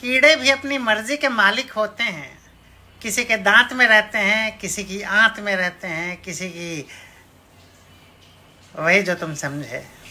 कीड़े भी अपनी मर्जी के मालिक होते हैं किसी के दांत में रहते हैं किसी की आंत में रहते हैं किसी की वही जो तुम समझे